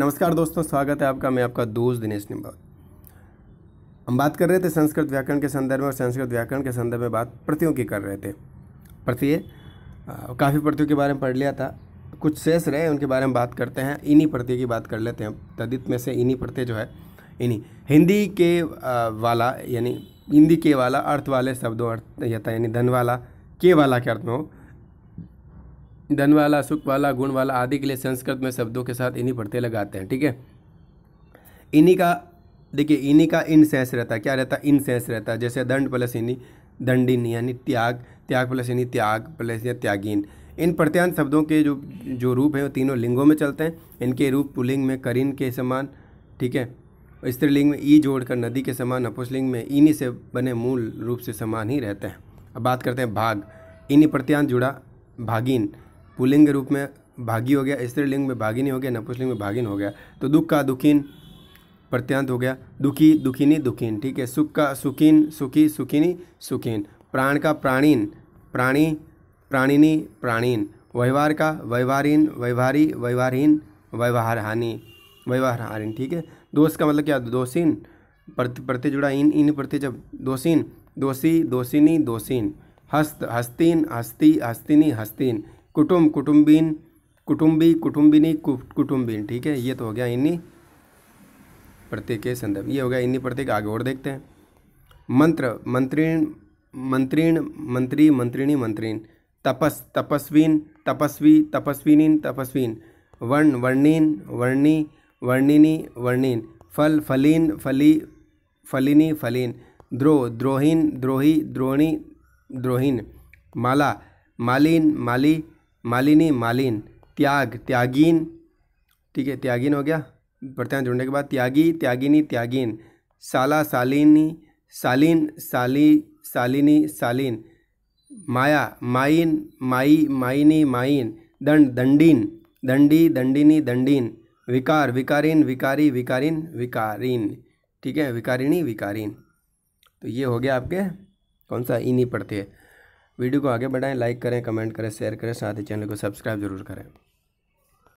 नमस्कार दोस्तों स्वागत है आपका मैं आपका दोस्त दिनेश निम्बा हम बात कर रहे थे संस्कृत व्याकरण के संदर्भ में और संस्कृत व्याकरण के संदर्भ में बात प्रतियों की कर रहे थे प्रत्ये काफ़ी प्रतियों के बारे में पढ़ लिया था कुछ शेष रहे उनके बारे में बात करते हैं इन्हीं प्रत्यय की बात कर लेते हैं तदित में से इन्हीं प्रत्यय जो है इन्हीं हिंदी के वाला यानी हिंदी के वाला अर्थ वाले शब्दों अर्थ यानी धन वाला के वाला के अर्थ में हो धन वाला सुख वाला गुण वाला आदि के लिए संस्कृत में शब्दों के साथ इन्हीं पढ़ते लगाते हैं ठीक है इन्हीं का देखिए इन्हीं का इन सेंस रहता है क्या रहता है इन सेंस रहता है जैसे दंड प्लस इन्हीं दंडिन यानी त्याग त्याग प्लस यानी त्याग प्लस या त्यागीन इन प्रत्यांत शब्दों के जो जो रूप हैं वो तीनों लिंगों में चलते हैं इनके रूप पुलिंग में करीन के समान ठीक है स्त्रीलिंग में ई जोड़कर नदी के समान अपुषलिंग में इन्हीं से बने मूल रूप से समान ही रहते हैं अब बात करते हैं भाग इन्हीं प्रत्यांत जुड़ा भागीन पुलिंग के रूप में भागी हो गया स्त्रीलिंग में भागिनी हो गया नपुसलिंग में भागिन हो गया तो दुख का दुखीन प्रत्यांत हो गया दुखी दुखीनी दुखीन ठीक है सुख का सुखीन सुखी सुखीनी सुखीन प्राण का प्राणीन प्राणी प्राणिनी प्राणीन व्यवहार का व्यवहारीन व्यवहारी व्यवहारहीन व्यवहार व्यवहारहारीन ठीक है दोष का मतलब क्या दोषीन प्रति प्रति जुड़ा इन इन प्रति जब दोषीन दोषी दोषिनी दोषीन हस्त हस्तीन हस्ती हस्तिनी हस्तीन कुटुम्ब कुटुम्बीन कुटुम्बी कुटुम्बिनी कुटुम्बीन ठीक है ये तो हो गया इन्हीं प्रत्येक के संदर्भ ये हो गया इन्हीं प्रत्येक आगे और देखते हैं मंत्र मंत्रीण मंत्रीण मंत्री मंत्रिणी मंत्रीण तपस तपस्वीन तपस्वी तपस्विनीन तपस्वीन वर्ण वर्णीन वर्णी वर्णिनी वर्णीन फल फलीन फली फलिनी फलीन द्रो द्रोहीन द्रोही द्रोणी द्रोहीन माला मालीन माली मालिनी मालिन त्याग त्यागीन ठीक है त्यागीन हो गया हैं जुड़ने के बाद त्यागी त्यागिनी त्यागीन साला सालिनी सालिन साली सालिनी सालिन माया माइन माई माइनी माइन दंड दंडीन दंडी दंडिनी दंडीन विकार विकारीन विकारी विकारीन विकारीन ठीक है विकारिणी विकारीन तो ये हो गया आपके कौन सा इनी पढ़ते हैं वीडियो को आगे बढ़ाएं लाइक करें कमेंट करें शेयर करें साथ ही चैनल को सब्सक्राइब जरूर करें